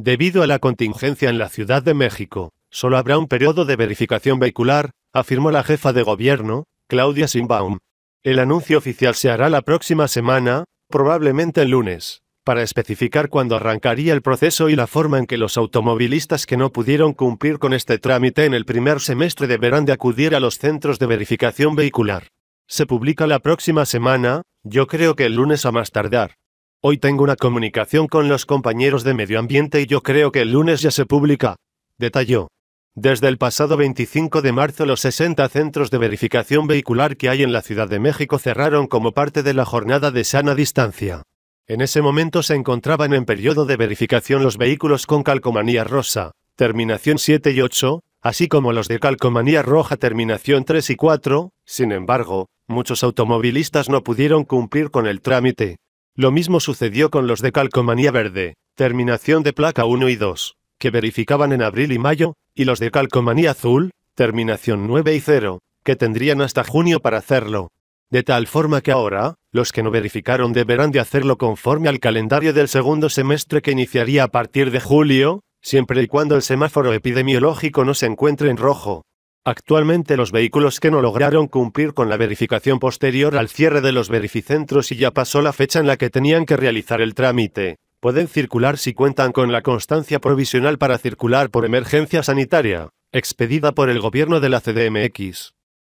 Debido a la contingencia en la Ciudad de México, solo habrá un periodo de verificación vehicular, afirmó la jefa de gobierno, Claudia Simbaum. El anuncio oficial se hará la próxima semana, probablemente el lunes, para especificar cuándo arrancaría el proceso y la forma en que los automovilistas que no pudieron cumplir con este trámite en el primer semestre deberán de acudir a los centros de verificación vehicular. Se publica la próxima semana, yo creo que el lunes a más tardar. Hoy tengo una comunicación con los compañeros de medio ambiente y yo creo que el lunes ya se publica, detalló. Desde el pasado 25 de marzo los 60 centros de verificación vehicular que hay en la Ciudad de México cerraron como parte de la jornada de sana distancia. En ese momento se encontraban en periodo de verificación los vehículos con calcomanía rosa, terminación 7 y 8, así como los de calcomanía roja terminación 3 y 4, sin embargo, muchos automovilistas no pudieron cumplir con el trámite, lo mismo sucedió con los de calcomanía verde, terminación de placa 1 y 2, que verificaban en abril y mayo, y los de calcomanía azul, terminación 9 y 0, que tendrían hasta junio para hacerlo. De tal forma que ahora, los que no verificaron deberán de hacerlo conforme al calendario del segundo semestre que iniciaría a partir de julio, siempre y cuando el semáforo epidemiológico no se encuentre en rojo. Actualmente los vehículos que no lograron cumplir con la verificación posterior al cierre de los verificentros y ya pasó la fecha en la que tenían que realizar el trámite, pueden circular si cuentan con la constancia provisional para circular por emergencia sanitaria, expedida por el gobierno de la CDMX.